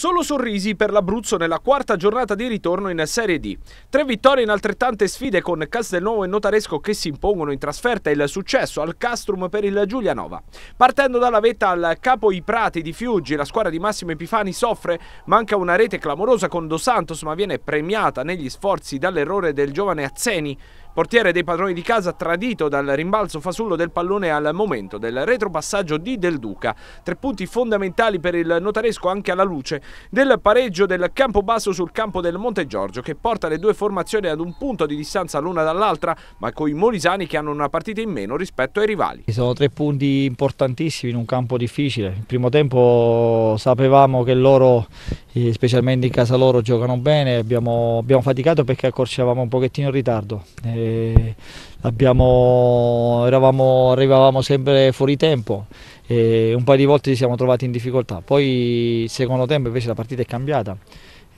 Solo sorrisi per l'Abruzzo nella quarta giornata di ritorno in Serie D. Tre vittorie in altrettante sfide con Castelnuovo e Notaresco che si impongono in trasferta e il successo al Castrum per il Giulianova. Partendo dalla vetta al capo I Prati di Fiuggi, la squadra di Massimo Epifani soffre, manca una rete clamorosa con Dos Santos ma viene premiata negli sforzi dall'errore del giovane Azzeni. Portiere dei padroni di casa tradito dal rimbalzo fasullo del pallone al momento del retropassaggio di Del Duca. Tre punti fondamentali per il notaresco anche alla luce del pareggio del campo basso sul campo del Monte Giorgio che porta le due formazioni ad un punto di distanza l'una dall'altra ma coi molisani che hanno una partita in meno rispetto ai rivali. Sono tre punti importantissimi in un campo difficile. Il primo tempo sapevamo che loro specialmente in casa loro giocano bene, abbiamo, abbiamo faticato perché accorciavamo un pochettino in ritardo, abbiamo, eravamo, arrivavamo sempre fuori tempo e un paio di volte ci siamo trovati in difficoltà, poi secondo tempo invece la partita è cambiata.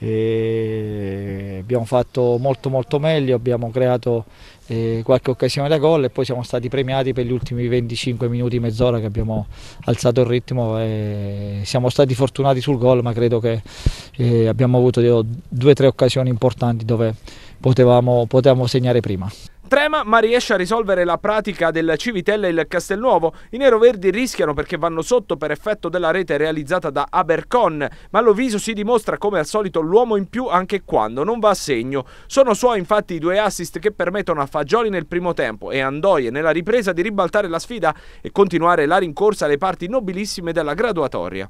E abbiamo fatto molto molto meglio, abbiamo creato eh, qualche occasione da gol e poi siamo stati premiati per gli ultimi 25 minuti, mezz'ora che abbiamo alzato il ritmo e siamo stati fortunati sul gol ma credo che eh, abbiamo avuto due o tre occasioni importanti dove potevamo, potevamo segnare prima. Trema ma riesce a risolvere la pratica del Civitella e il Castelnuovo. I neroverdi rischiano perché vanno sotto per effetto della rete realizzata da Abercon, ma Loviso si dimostra come al solito l'uomo in più anche quando non va a segno. Sono suoi infatti i due assist che permettono a Fagioli nel primo tempo e Andoie nella ripresa di ribaltare la sfida e continuare la rincorsa alle parti nobilissime della graduatoria.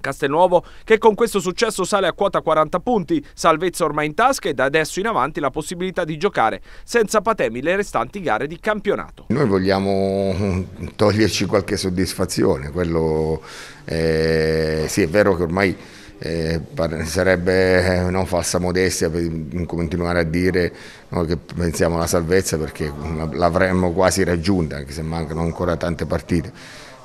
Castelnuovo che con questo successo sale a quota 40 punti, salvezza ormai in tasca e da adesso in avanti la possibilità di giocare senza patemi le restanti gare di campionato. Noi vogliamo mm, toglierci qualche soddisfazione, quello eh, sì è vero che ormai eh, sarebbe eh, no, falsa modestia per continuare a dire no, che pensiamo alla salvezza perché mm, l'avremmo quasi raggiunta anche se mancano ancora tante partite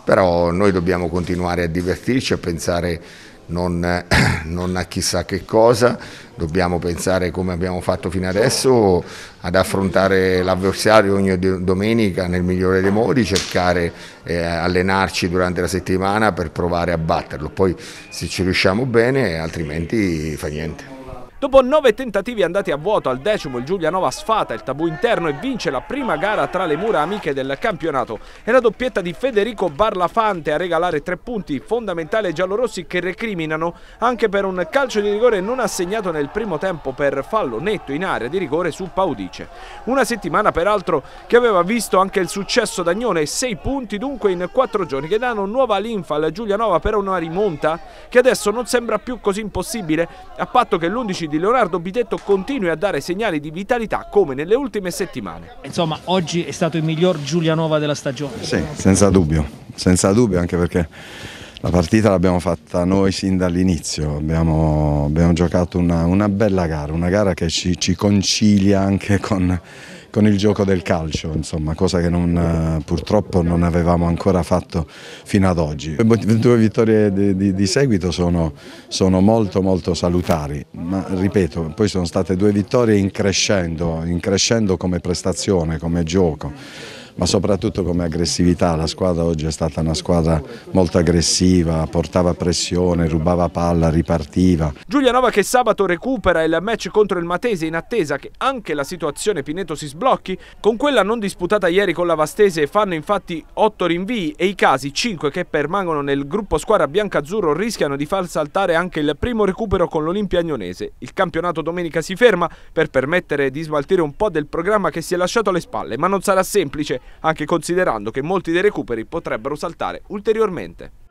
però noi dobbiamo continuare a divertirci, a pensare non, non, a chissà che cosa, dobbiamo pensare come abbiamo fatto fino adesso ad affrontare l'avversario ogni domenica nel migliore dei modi, cercare eh, allenarci durante la settimana per provare a batterlo, poi se ci riusciamo bene altrimenti fa niente. Dopo nove tentativi andati a vuoto al decimo il Giulianova sfata il tabù interno e vince la prima gara tra le mura amiche del campionato. È la doppietta di Federico Barlafante a regalare tre punti fondamentali ai giallorossi che recriminano anche per un calcio di rigore non assegnato nel primo tempo per fallo netto in area di rigore su Paudice. Una settimana peraltro che aveva visto anche il successo d'Agnone, sei punti dunque in quattro giorni che danno nuova linfa alla Giulianova per una rimonta che adesso non sembra più così impossibile a patto che l'11 di di Leonardo Bidetto continui a dare segnali di vitalità come nelle ultime settimane. Insomma, oggi è stato il miglior Giulianova della stagione. Sì, senza dubbio, senza dubbio anche perché la partita l'abbiamo fatta noi sin dall'inizio, abbiamo, abbiamo, giocato una, una, bella gara, una gara che ci, ci concilia anche con con il gioco del calcio, insomma, cosa che non, eh, purtroppo non avevamo ancora fatto fino ad oggi. Le Due vittorie di, di, di seguito sono, sono, molto molto salutari, ma ripeto, poi sono state due vittorie in crescendo, in crescendo come prestazione, come gioco ma soprattutto come aggressività, la squadra oggi è stata una squadra molto aggressiva, portava pressione, rubava palla, ripartiva. Giulianova che sabato recupera il match contro il Matese in attesa che anche la situazione Pineto si sblocchi, con quella non disputata ieri con la Vastese fanno infatti 8 rinvii e i casi 5 che permangono nel gruppo squadra biancazzurro rischiano di far saltare anche il primo recupero con l'Olimpia Agnonese. Il campionato domenica si ferma per permettere di smaltire un po' del programma che si è lasciato alle spalle, ma non sarà semplice anche considerando che molti dei recuperi potrebbero saltare ulteriormente.